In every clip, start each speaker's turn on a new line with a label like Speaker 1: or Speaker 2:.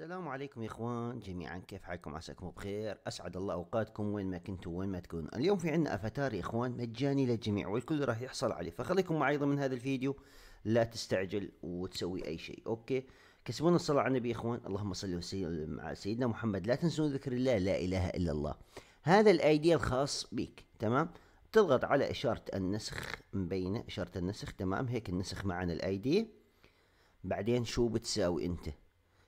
Speaker 1: السلام عليكم يا اخوان جميعا كيف حالكم عساكم بخير اسعد الله اوقاتكم وين ما كنتوا وين ما تكون اليوم في عندنا افاتار يا اخوان مجاني للجميع والكل راح يحصل عليه فخليكم معي ضمن هذا الفيديو لا تستعجل وتسوي اي شيء اوكي كسبونا الصلاة على النبي يا اخوان اللهم صل وسلم على سيدنا محمد لا تنسون ذكر الله لا اله الا الله هذا الاي دي الخاص بك تمام تضغط على اشارة النسخ مبينة اشارة النسخ تمام هيك النسخ معنا الاي دي بعدين شو بتساوي انت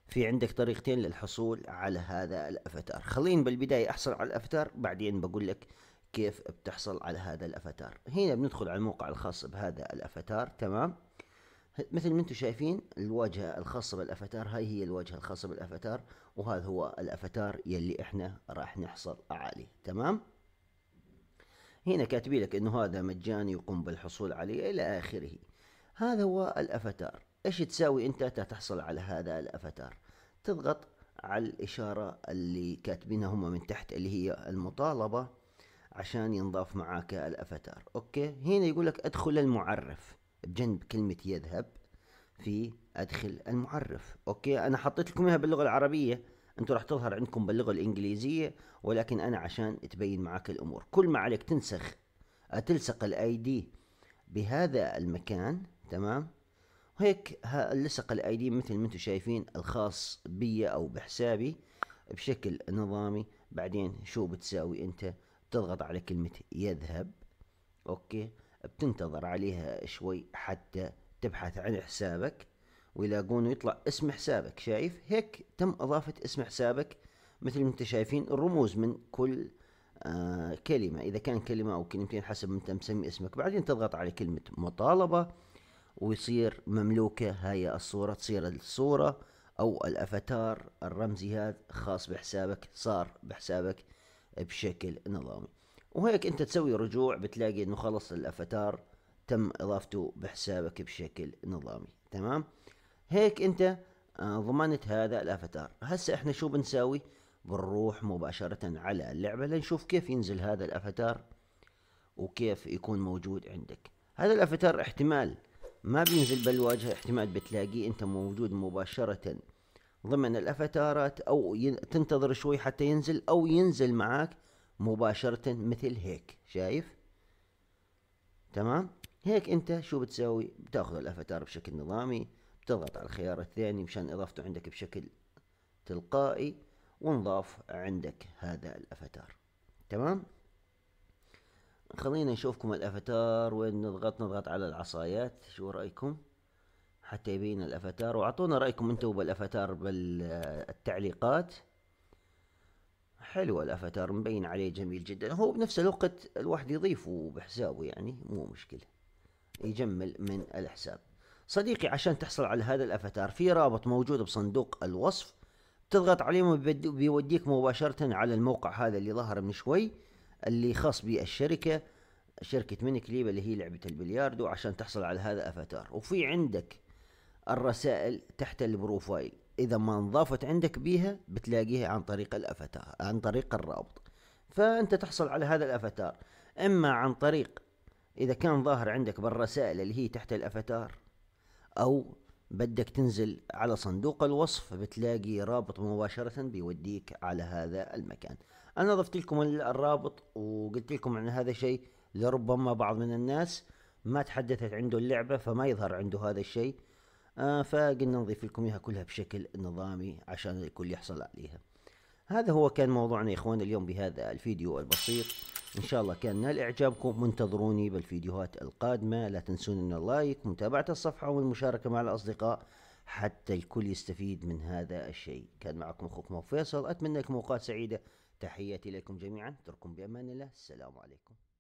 Speaker 1: في عندك طريقتين للحصول على هذا الافاتار خلينا بالبداية احصل على الافاتار بعدين بقول لك كيف بتحصل على هذا الافاتار هنا بندخل على الموقع الخاص بهذا الافاتار تمام مثل ما انتم شايفين الواجهة الخاصة بالافاتار هاي هي الواجهة الخاصة بالافاتار وهذا هو الافاتار يلي احنا راح نحصل عليه تمام هنا كاتبي لك انه هذا مجاني يقوم بالحصول عليه الى اخره هذا هو الافاتار ايش تساوي انت تحصل على هذا الافاتار تضغط على الاشارة اللي كاتبينها هم من تحت اللي هي المطالبة عشان ينضاف معاك الافاتار اوكي هنا يقول لك ادخل المعرف بجنب كلمة يذهب في ادخل المعرف اوكي انا حطيت لكم اياها باللغة العربية انتوا راح تظهر عندكم باللغة الانجليزية ولكن انا عشان تبين معاك الامور كل ما عليك تنسخ تلصق الاي دي بهذا المكان تمام وهيك لصق الاي دي مثل ما انتم شايفين الخاص بي او بحسابي بشكل نظامي بعدين شو بتساوي انت بتضغط على كلمة يذهب اوكي بتنتظر عليها شوي حتى تبحث عن حسابك ويلاقونه يطلع اسم حسابك شايف هيك تم اضافة اسم حسابك مثل ما انت شايفين الرموز من كل آه كلمة إذا كان كلمة أو كلمتين حسب ما أنت مسمي اسمك بعدين تضغط على كلمة مطالبة ويصير مملوكة هاي الصورة تصير الصورة أو الأفاتار الرمزي هذا خاص بحسابك صار بحسابك بشكل نظامي وهيك أنت تسوي رجوع بتلاقي أنه خلص الأفاتار تم إضافته بحسابك بشكل نظامي تمام هيك أنت آه، ضمنت هذا الأفاتار هسا إحنا شو بنساوي بنروح مباشرة على اللعبة لنشوف كيف ينزل هذا الأفاتار وكيف يكون موجود عندك هذا الأفاتار احتمال ما بينزل بالواجهة احتمال بتلاقيه انت موجود مباشرة ضمن الافتارات او تنتظر شوي حتى ينزل او ينزل معاك مباشرة مثل هيك شايف تمام هيك انت شو بتسوي بتاخذ الافتار بشكل نظامي بتضغط على الخيار الثاني مشان اضافته عندك بشكل تلقائي ونضاف عندك هذا الافتار تمام خلينا نشوفكم الافاتار وين نضغط نضغط على العصايات شو رايكم حتى يبين الافاتار واعطونا رايكم انتم بالافاتار بالتعليقات حلو الافاتار مبين عليه جميل جدا هو بنفس الوقت الواحد يضيفه بحسابه يعني مو مشكله يجمل من الحساب صديقي عشان تحصل على هذا الافاتار في رابط موجود بصندوق الوصف تضغط عليه بيوديك مباشرة على الموقع هذا اللي ظهر من شوي اللي خاص بالشركه شركه ميني كليب اللي هي لعبه البلياردو عشان تحصل على هذا افاتار وفي عندك الرسائل تحت البروفايل اذا ما انضافت عندك بيها بتلاقيها عن طريق الافاتار عن طريق الرابط فانت تحصل على هذا الافاتار اما عن طريق اذا كان ظاهر عندك بالرسائل اللي هي تحت الافاتار او بدك تنزل على صندوق الوصف بتلاقي رابط مباشرة بيوديك على هذا المكان انا ضفت لكم الرابط وقلت لكم عن هذا الشيء لربما بعض من الناس ما تحدثت عنده اللعبة فما يظهر عنده هذا الشيء آه فقلنا نضيف لكم اياها كلها بشكل نظامي عشان الكل يحصل عليها هذا هو كان موضوعنا يا اخوان اليوم بهذا الفيديو البسيط ان شاء الله كان نال اعجابكم وانتظروني بالفيديوهات القادمة لا تنسون ان اللايك ومتابعة الصفحة والمشاركة مع الاصدقاء حتى الكل يستفيد من هذا الشيء كان معكم أخوكم فيصل أتمنى لكم أوقات سعيدة تحياتي لكم جميعا تركم بأمان الله السلام عليكم